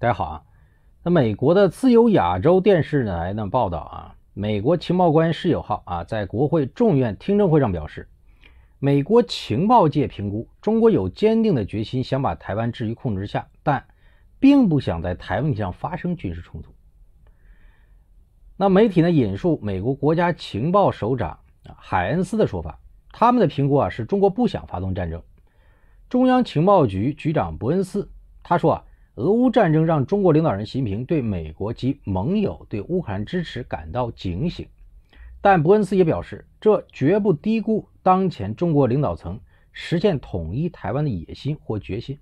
大家好啊，那美国的自由亚洲电视台呢报道啊，美国情报官十九号啊，在国会众院听证会上表示，美国情报界评估，中国有坚定的决心想把台湾置于控制下，但并不想在台问题上发生军事冲突。那媒体呢引述美国国家情报首长海恩斯的说法，他们的评估啊是中国不想发动战争。中央情报局局长伯恩斯他说啊。俄乌战争让中国领导人习近平对美国及盟友对乌克兰支持感到警醒，但伯恩斯也表示，这绝不低估当前中国领导层实现统一台湾的野心或决心。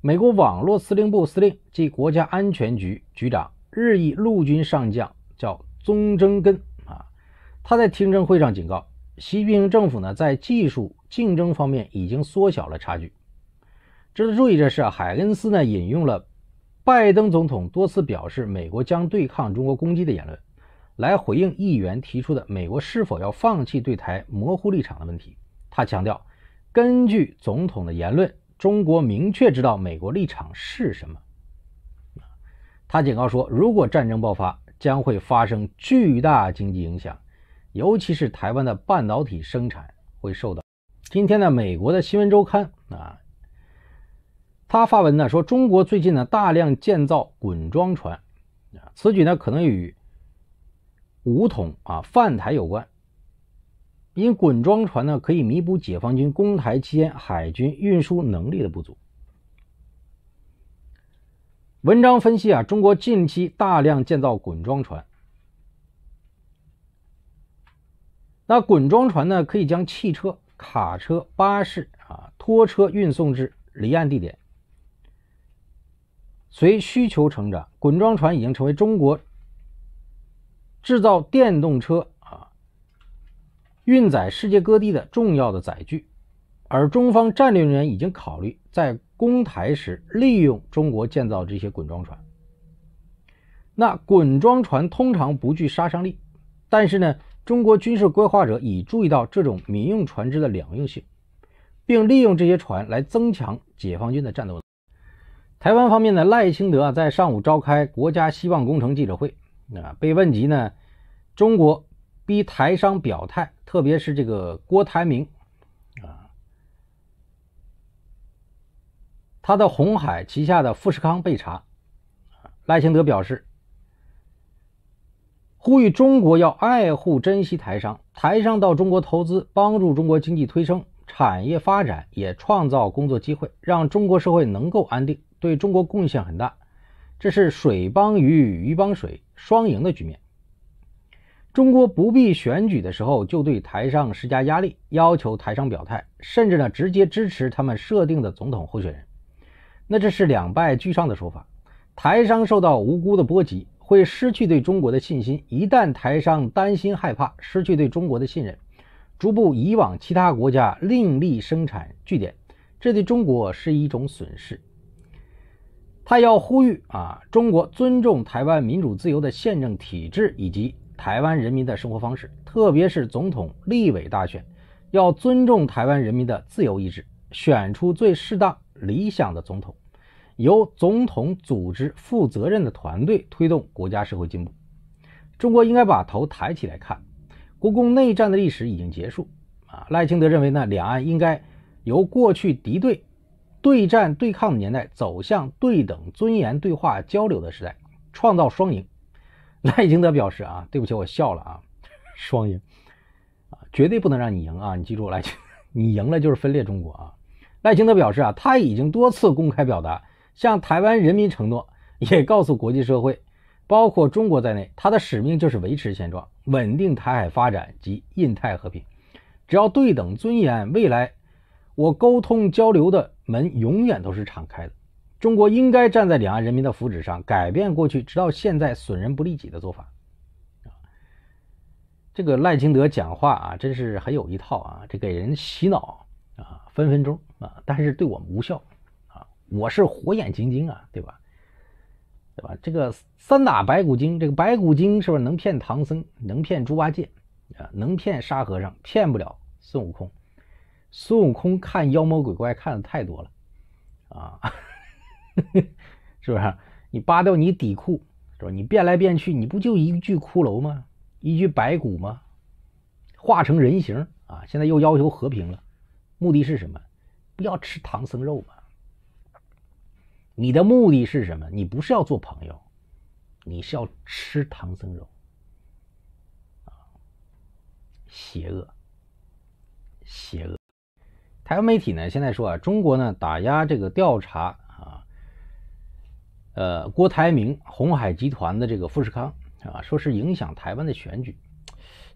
美国网络司令部司令及国家安全局局长、日裔陆军上将叫宗征根啊，他在听证会上警告，习近平政府呢在技术竞争方面已经缩小了差距。值得注意的是啊，海恩斯呢引用了拜登总统多次表示美国将对抗中国攻击的言论，来回应议员提出的美国是否要放弃对台模糊立场的问题。他强调，根据总统的言论，中国明确知道美国立场是什么。他警告说，如果战争爆发，将会发生巨大经济影响，尤其是台湾的半导体生产会受到。今天呢，美国的新闻周刊啊。他发文呢说，中国最近呢大量建造滚装船，此举呢可能与武统啊、泛台有关。因滚装船呢可以弥补解放军攻台期间海军运输能力的不足。文章分析啊，中国近期大量建造滚装船。那滚装船呢可以将汽车、卡车、巴士啊、拖车运送至离岸地点。随需求成长，滚装船已经成为中国制造电动车啊，运载世界各地的重要的载具。而中方战略人员已经考虑在攻台时利用中国建造这些滚装船。那滚装船通常不具杀伤力，但是呢，中国军事规划者已注意到这种民用船只的两用性，并利用这些船来增强解放军的战斗力。台湾方面呢，赖清德啊在上午召开国家希望工程记者会啊，被问及呢，中国逼台商表态，特别是这个郭台铭啊，他的红海旗下的富士康被查，赖清德表示，呼吁中国要爱护珍惜台商，台商到中国投资，帮助中国经济推升产业发展，也创造工作机会，让中国社会能够安定。对中国贡献很大，这是水帮鱼，鱼帮水，双赢的局面。中国不必选举的时候，就对台商施加压力，要求台商表态，甚至呢直接支持他们设定的总统候选人。那这是两败俱伤的说法。台商受到无辜的波及，会失去对中国的信心。一旦台商担心害怕，失去对中国的信任，逐步移往其他国家另立生产据点，这对中国是一种损失。他要呼吁啊，中国尊重台湾民主自由的宪政体制以及台湾人民的生活方式，特别是总统、立委大选，要尊重台湾人民的自由意志，选出最适当、理想的总统，由总统组织负责任的团队推动国家社会进步。中国应该把头抬起来看，国共内战的历史已经结束啊。赖清德认为呢，两岸应该由过去敌对。对战对抗的年代走向对等尊严对话交流的时代，创造双赢。赖清德表示啊，对不起，我笑了啊，双赢啊，绝对不能让你赢啊，你记住，赖清，你赢了就是分裂中国啊。赖清德表示啊，他已经多次公开表达，向台湾人民承诺，也告诉国际社会，包括中国在内，他的使命就是维持现状，稳定台海发展及印太和平。只要对等尊严，未来。我沟通交流的门永远都是敞开的。中国应该站在两岸人民的福祉上，改变过去直到现在损人不利己的做法。这个赖清德讲话啊，真是很有一套啊，这给人洗脑啊，分分钟啊，但是对我们无效啊。我是火眼金睛啊，对吧？对吧？这个三打白骨精，这个白骨精是不是能骗唐僧，能骗猪八戒啊，能骗沙和尚，骗不了孙悟空。孙悟空看妖魔鬼怪看的太多了，啊，是不是？你扒掉你底裤是吧？你变来变去，你不就一具骷髅吗？一具白骨吗？化成人形啊！现在又要求和平了，目的是什么？不要吃唐僧肉吗？你的目的是什么？你不是要做朋友，你是要吃唐僧肉，啊，邪恶，邪恶。台湾媒体呢，现在说啊，中国呢打压这个调查啊，呃，郭台铭、红海集团的这个富士康啊，说是影响台湾的选举，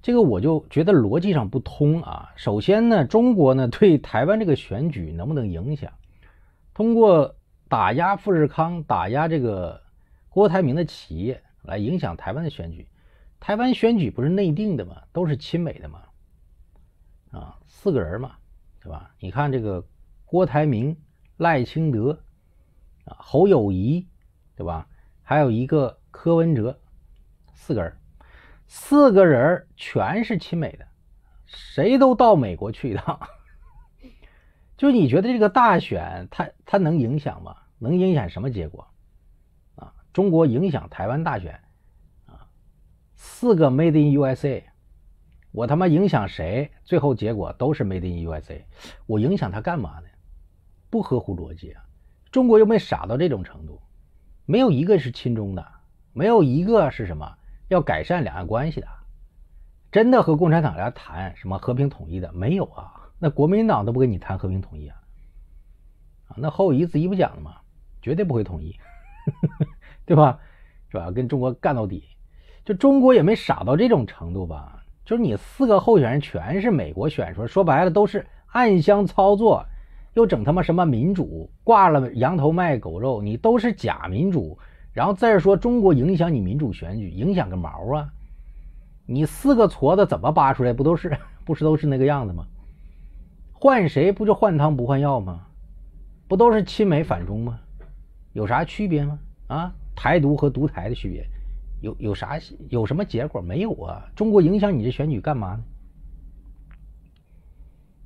这个我就觉得逻辑上不通啊。首先呢，中国呢对台湾这个选举能不能影响？通过打压富士康、打压这个郭台铭的企业来影响台湾的选举？台湾选举不是内定的吗？都是亲美的吗？啊，四个人嘛。对吧？你看这个郭台铭、赖清德啊、侯友谊，对吧？还有一个柯文哲，四个人，四个人全是亲美的，谁都到美国去一趟。就你觉得这个大选他他能影响吗？能影响什么结果？啊，中国影响台湾大选啊？四个 made in USA。我他妈影响谁？最后结果都是 Made in UIC。我影响他干嘛呢？不合乎逻辑啊！中国又没傻到这种程度，没有一个是亲中的，没有一个是什么要改善两岸关系的，真的和共产党家谈什么和平统一的没有啊？那国民党都不跟你谈和平统一啊？啊，那后一字一不讲的嘛，绝对不会统一，对吧？是吧？跟中国干到底，就中国也没傻到这种程度吧？就是你四个候选人全是美国选来，说白了都是暗箱操作，又整他妈什么民主挂了，羊头卖狗肉，你都是假民主。然后再说中国影响你民主选举，影响个毛啊！你四个矬子怎么扒出来，不都是不是都是那个样子吗？换谁不就换汤不换药吗？不都是亲美反中吗？有啥区别吗？啊，台独和独台的区别？有有啥有什么结果没有啊？中国影响你这选举干嘛呢？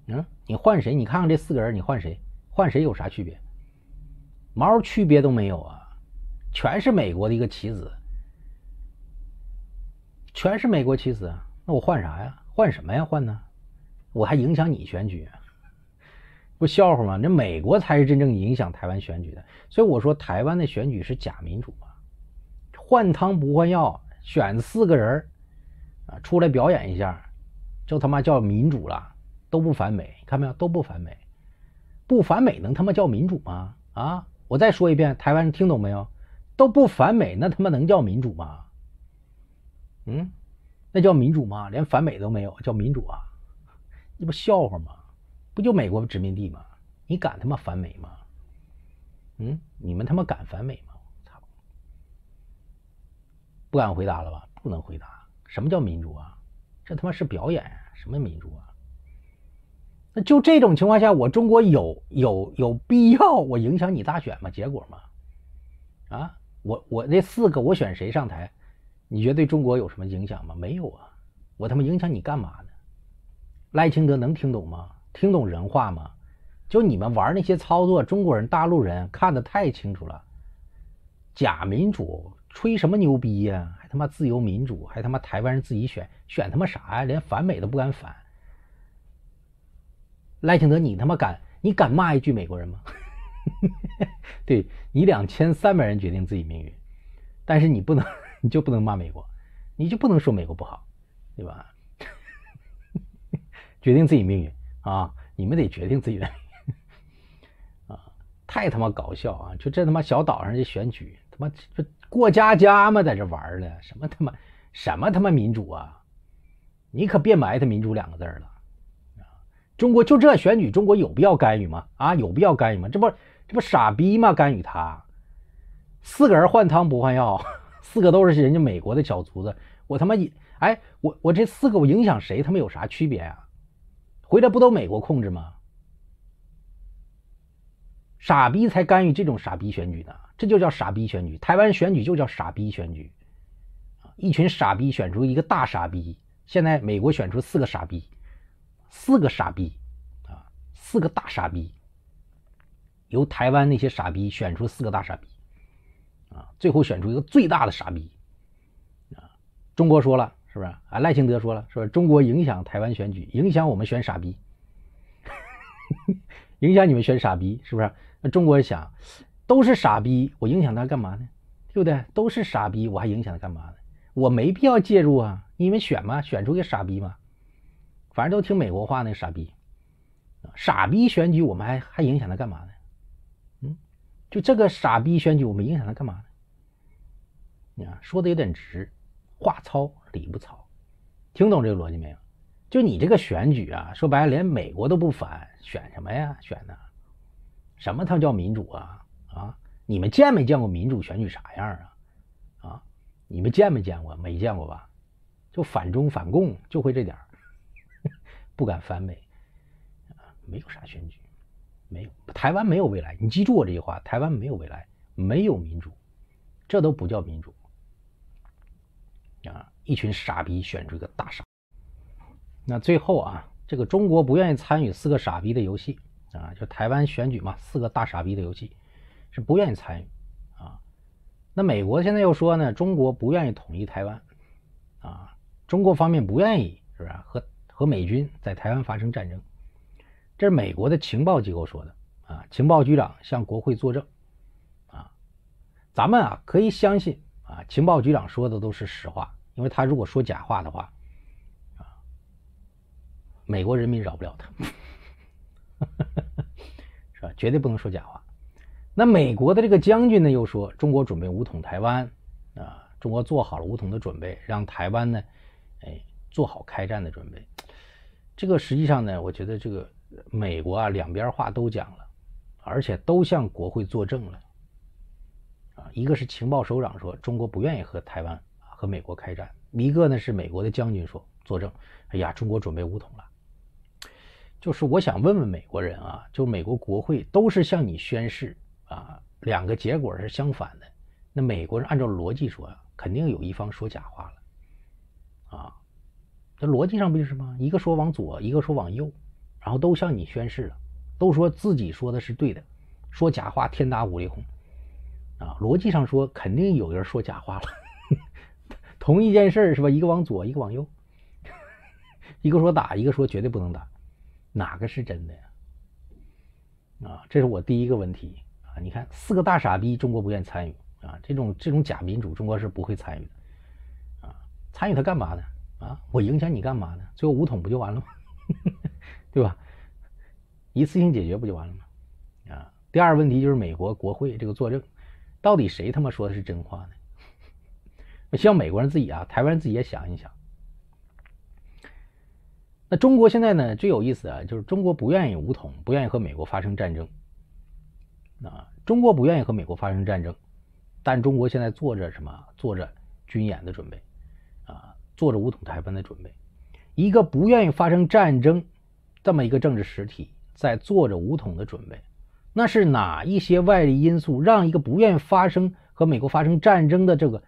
嗯，你换谁？你看看这四个人，你换谁？换谁有啥区别？毛区别都没有啊，全是美国的一个棋子，全是美国棋子。那我换啥呀？换什么呀？换呢？我还影响你选举？不笑话吗？那美国才是真正影响台湾选举的，所以我说台湾的选举是假民主。换汤不换药，选四个人啊出来表演一下，就他妈叫民主了？都不反美，看没有都不反美，不反美能他妈叫民主吗？啊，我再说一遍，台湾人听懂没有？都不反美，那他妈能叫民主吗？嗯，那叫民主吗？连反美都没有，叫民主啊？你不笑话吗？不就美国殖民地吗？你敢他妈反美吗？嗯，你们他妈敢反美吗？不敢回答了吧？不能回答。什么叫民主啊？这他妈是表演什么民主啊？那就这种情况下，我中国有有有必要我影响你大选吗？结果吗？啊，我我那四个我选谁上台？你觉得对中国有什么影响吗？没有啊！我他妈影响你干嘛呢？赖清德能听懂吗？听懂人话吗？就你们玩那些操作，中国人、大陆人看的太清楚了，假民主。吹什么牛逼呀？还他妈自由民主，还他妈台湾人自己选选他妈啥呀？连反美都不敢反。赖清德，你他妈敢？你敢骂一句美国人吗？对你两千三百人决定自己命运，但是你不能，你就不能骂美国，你就不能说美国不好，对吧？决定自己命运啊！你们得决定自己的命运啊！太他妈搞笑啊！就这他妈小岛上的选举，他妈这。过家家嘛，在这玩儿呢。什么他妈，什么他妈民主啊？你可别埋汰“民主”两个字了。中国就这选举，中国有必要干预吗？啊，有必要干预吗？这不这不傻逼吗？干预他，四个人换汤不换药，四个都是人家美国的小卒子。我他妈也，哎，我我这四个我影响谁？他们有啥区别啊？回来不都美国控制吗？傻逼才干预这种傻逼选举呢。这就叫傻逼选举，台湾选举就叫傻逼选举，一群傻逼选出一个大傻逼。现在美国选出四个傻逼，四个傻逼，啊，四个大傻逼。由台湾那些傻逼选出四个大傻逼，啊，最后选出一个最大的傻逼，啊，中国说了是不是？啊，赖清德说了，说中国影响台湾选举，影响我们选傻逼，影响你们选傻逼，是不是？那中国想。都是傻逼，我影响他干嘛呢？对不对？都是傻逼，我还影响他干嘛呢？我没必要介入啊，因为选嘛，选出个傻逼嘛，反正都听美国话那傻逼，傻逼选举我们还还影响他干嘛呢？嗯，就这个傻逼选举，我们影响他干嘛呢？你看，说的有点直，话糙理不糙，听懂这个逻辑没有？就你这个选举啊，说白了，连美国都不反，选什么呀？选呢？什么他妈叫民主啊？啊，你们见没见过民主选举啥样啊？啊，你们见没见过？没见过吧？就反中反共就会这点，不敢反美，啊，没有啥选举，没有台湾没有未来。你记住我这句话，台湾没有未来，没有民主，这都不叫民主。啊，一群傻逼选出一个大傻。那最后啊，这个中国不愿意参与四个傻逼的游戏啊，就台湾选举嘛，四个大傻逼的游戏。是不愿意参与，啊，那美国现在又说呢，中国不愿意统一台湾，啊，中国方面不愿意，是不是和和美军在台湾发生战争？这是美国的情报机构说的，啊，情报局长向国会作证，啊，咱们啊可以相信啊，情报局长说的都是实话，因为他如果说假话的话，啊，美国人民饶不了他，是吧？绝对不能说假话。那美国的这个将军呢，又说中国准备武统台湾，啊，中国做好了武统的准备，让台湾呢，哎，做好开战的准备。这个实际上呢，我觉得这个美国啊，两边话都讲了，而且都向国会作证了，啊，一个是情报首长说中国不愿意和台湾啊和美国开战，一个呢是美国的将军说作证，哎呀，中国准备武统了。就是我想问问美国人啊，就美国国会都是向你宣誓。啊，两个结果是相反的。那美国人按照逻辑说，肯定有一方说假话了。啊，这逻辑上不就是吗？一个说往左，一个说往右，然后都向你宣誓了，都说自己说的是对的，说假话天打五雷轰。啊，逻辑上说，肯定有人说假话了。同一件事是吧？一个往左，一个往右，一个说打，一个说绝对不能打，哪个是真的呀？啊，这是我第一个问题。你看，四个大傻逼，中国不愿意参与啊！这种这种假民主，中国是不会参与的啊！参与它干嘛呢？啊，我影响你干嘛呢？最后武统不就完了吗？对吧？一次性解决不就完了吗？啊！第二个问题就是美国国会这个作证，到底谁他妈说的是真话呢？我希望美国人自己啊，台湾人自己也想一想。那中国现在呢，最有意思啊，就是中国不愿意武统，不愿意和美国发生战争。啊，中国不愿意和美国发生战争，但中国现在做着什么？做着军演的准备，啊，做着武统台风的准备。一个不愿意发生战争这么一个政治实体，在做着武统的准备，那是哪一些外力因素让一个不愿意发生和美国发生战争的这个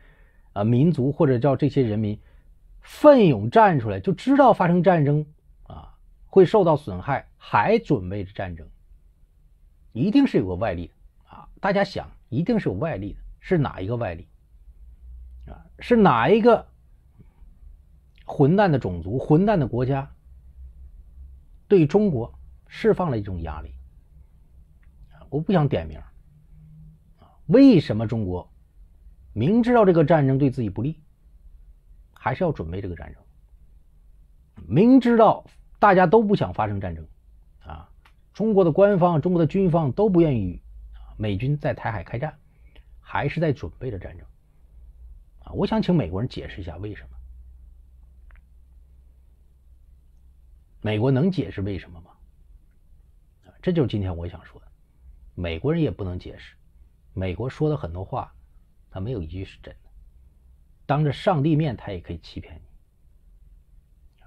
啊民族或者叫这些人民奋勇站出来，就知道发生战争啊会受到损害，还准备着战争？一定是有个外力啊！大家想，一定是有外力的，是哪一个外力啊？是哪一个混蛋的种族、混蛋的国家对中国释放了一种压力？我不想点名为什么中国明知道这个战争对自己不利，还是要准备这个战争？明知道大家都不想发生战争？中国的官方、中国的军方都不愿意，美军在台海开战，还是在准备着战争。啊，我想请美国人解释一下为什么？美国能解释为什么吗？啊，这就是今天我想说的，美国人也不能解释。美国说的很多话，他没有一句是真的。当着上帝面，他也可以欺骗你。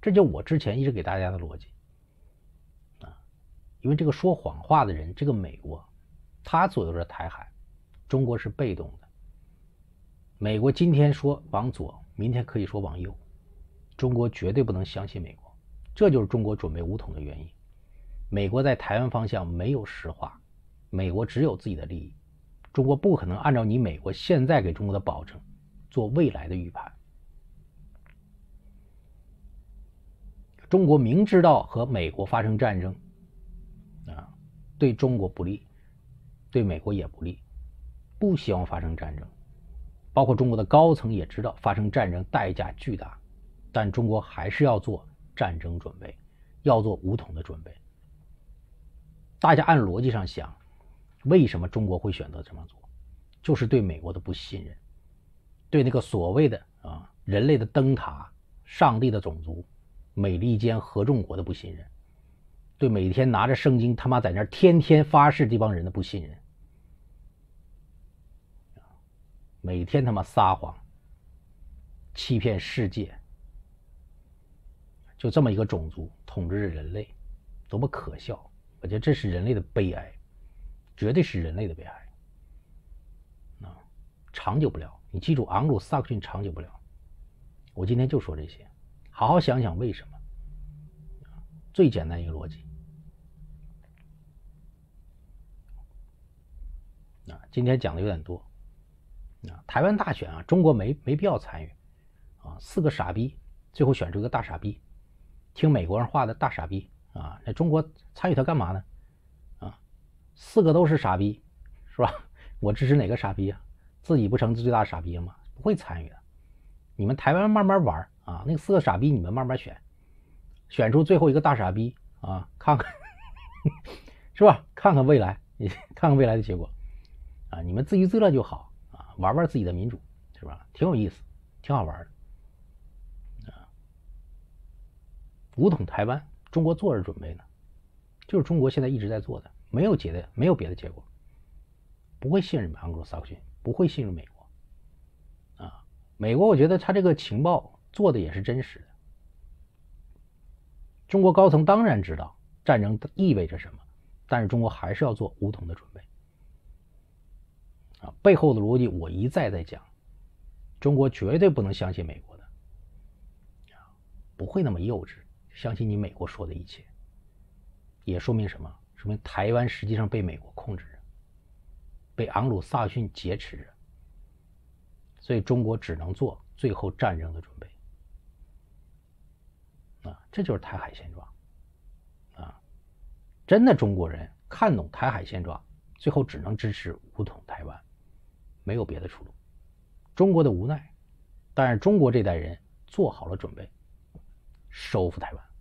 这就我之前一直给大家的逻辑。因为这个说谎话的人，这个美国，他左右着台海，中国是被动的。美国今天说往左，明天可以说往右，中国绝对不能相信美国，这就是中国准备武统的原因。美国在台湾方向没有实话，美国只有自己的利益，中国不可能按照你美国现在给中国的保证做未来的预判。中国明知道和美国发生战争。对中国不利，对美国也不利，不希望发生战争。包括中国的高层也知道发生战争代价巨大，但中国还是要做战争准备，要做武统的准备。大家按逻辑上想，为什么中国会选择这么做？就是对美国的不信任，对那个所谓的啊人类的灯塔、上帝的种族、美利坚合众国的不信任。对，每天拿着圣经他妈在那天天发誓，这帮人的不信任，每天他妈撒谎、欺骗世界，就这么一个种族统治着人类，多么可笑！我觉得这是人类的悲哀，绝对是人类的悲哀。啊，长久不了！你记住，昂鲁萨克逊长久不了。我今天就说这些，好好想想为什么。最简单一个逻辑。今天讲的有点多，啊，台湾大选啊，中国没没必要参与，啊，四个傻逼最后选出一个大傻逼，听美国人话的大傻逼啊，那中国参与他干嘛呢？啊，四个都是傻逼，是吧？我支持哪个傻逼啊？自己不成最大傻逼了吗？不会参与的，你们台湾慢慢玩啊，那四个傻逼你们慢慢选，选出最后一个大傻逼啊，看看，是吧？看看未来，你 看看未来的结果。啊，你们自娱自乐就好啊，玩玩自己的民主，是吧？挺有意思，挺好玩的。啊，武统台湾，中国做着准备呢，就是中国现在一直在做的，没有别的，没有别的结果。不会信任马格九、萨克逊，不会信任美国。啊，美国，我觉得他这个情报做的也是真实的。中国高层当然知道战争意味着什么，但是中国还是要做武统的准备。啊，背后的逻辑我一再在讲，中国绝对不能相信美国的，不会那么幼稚相信你美国说的一切。也说明什么？说明台湾实际上被美国控制着，被昂鲁萨逊劫持着，所以中国只能做最后战争的准备。啊，这就是台海现状。啊，真的中国人看懂台海现状，最后只能支持武统台湾。没有别的出路，中国的无奈，但是中国这代人做好了准备，收复台湾。